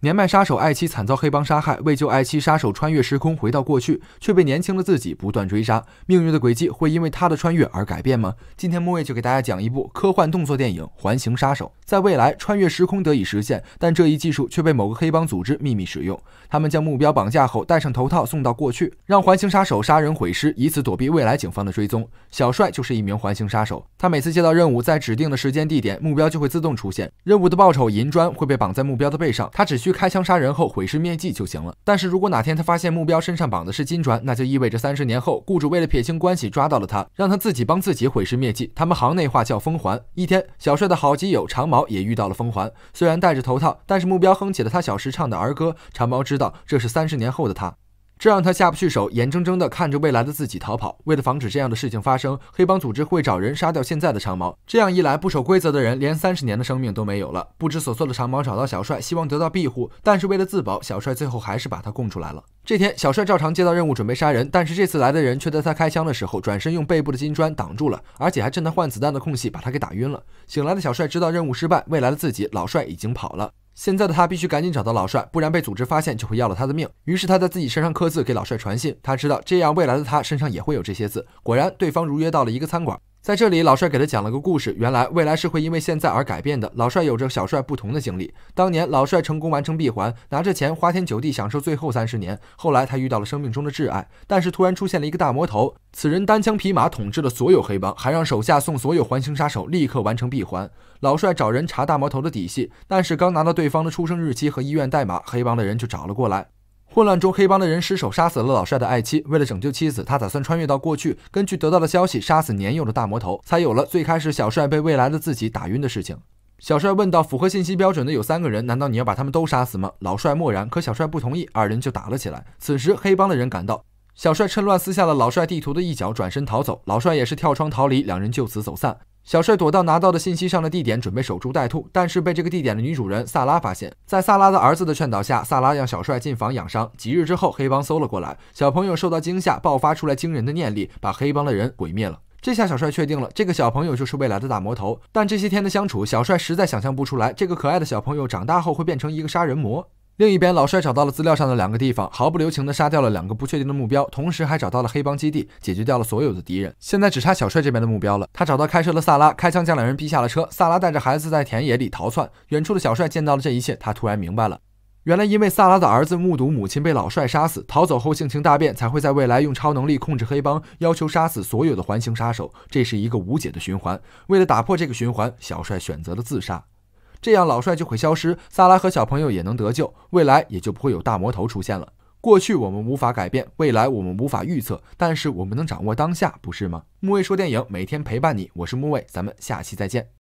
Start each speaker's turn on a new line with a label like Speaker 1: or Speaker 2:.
Speaker 1: 年迈杀手爱妻惨遭黑帮杀害，为救爱妻，杀手穿越时空回到过去，却被年轻的自己不断追杀。命运的轨迹会因为他的穿越而改变吗？今天木卫就给大家讲一部科幻动作电影《环形杀手》。在未来，穿越时空得以实现，但这一技术却被某个黑帮组织秘密使用。他们将目标绑架后，戴上头套送到过去，让环形杀手杀人毁尸，以此躲避未来警方的追踪。小帅就是一名环形杀手，他每次接到任务，在指定的时间、地点，目标就会自动出现。任务的报酬银砖会被绑在目标的背上，他只需开枪杀人后毁尸灭迹就行了。但是如果哪天他发现目标身上绑的是金砖，那就意味着三十年后，雇主为了撇清关系，抓到了他，让他自己帮自己毁尸灭迹。他们行内话叫“封环”。一天，小帅的好基友长毛。也遇到了风环，虽然戴着头套，但是目标哼起了他小时唱的儿歌。长毛知道这是三十年后的他。这让他下不去手，眼睁睁地看着未来的自己逃跑。为了防止这样的事情发生，黑帮组织会找人杀掉现在的长毛。这样一来，不守规则的人连三十年的生命都没有了。不知所措的长毛找到小帅，希望得到庇护，但是为了自保，小帅最后还是把他供出来了。这天，小帅照常接到任务，准备杀人，但是这次来的人却在他开枪的时候转身用背部的金砖挡住了，而且还趁他换子弹的空隙把他给打晕了。醒来的小帅知道任务失败，未来的自己老帅已经跑了。现在的他必须赶紧找到老帅，不然被组织发现就会要了他的命。于是他在自己身上刻字给老帅传信。他知道这样未来的他身上也会有这些字。果然，对方如约到了一个餐馆。在这里，老帅给他讲了个故事。原来，未来是会因为现在而改变的。老帅有着小帅不同的经历。当年，老帅成功完成闭环，拿着钱花天酒地，享受最后三十年。后来，他遇到了生命中的挚爱，但是突然出现了一个大魔头。此人单枪匹马统治了所有黑帮，还让手下送所有环形杀手立刻完成闭环。老帅找人查大魔头的底细，但是刚拿到对方的出生日期和医院代码，黑帮的人就找了过来。混乱中，黑帮的人失手杀死了老帅的爱妻。为了拯救妻子，他打算穿越到过去。根据得到的消息，杀死年幼的大魔头，才有了最开始小帅被未来的自己打晕的事情。小帅问到：“符合信息标准的有三个人，难道你要把他们都杀死吗？”老帅默然，可小帅不同意，二人就打了起来。此时，黑帮的人赶到，小帅趁乱撕下了老帅地图的一角，转身逃走。老帅也是跳窗逃离，两人就此走散。小帅躲到拿到的信息上的地点，准备守株待兔，但是被这个地点的女主人萨拉发现。在萨拉的儿子的劝导下，萨拉让小帅进房养伤。几日之后，黑帮搜了过来，小朋友受到惊吓，爆发出来惊人的念力，把黑帮的人毁灭了。这下小帅确定了，这个小朋友就是未来的大魔头。但这些天的相处，小帅实在想象不出来，这个可爱的小朋友长大后会变成一个杀人魔。另一边，老帅找到了资料上的两个地方，毫不留情地杀掉了两个不确定的目标，同时还找到了黑帮基地，解决掉了所有的敌人。现在只差小帅这边的目标了。他找到开车的萨拉，开枪将两人逼下了车。萨拉带着孩子在田野里逃窜。远处的小帅见到了这一切，他突然明白了，原来因为萨拉的儿子目睹母亲被老帅杀死，逃走后性情大变，才会在未来用超能力控制黑帮，要求杀死所有的环形杀手。这是一个无解的循环。为了打破这个循环，小帅选择了自杀。这样，老帅就会消失，萨拉和小朋友也能得救，未来也就不会有大魔头出现了。过去我们无法改变，未来我们无法预测，但是我们能掌握当下，不是吗？木卫说电影每天陪伴你，我是木卫，咱们下期再见。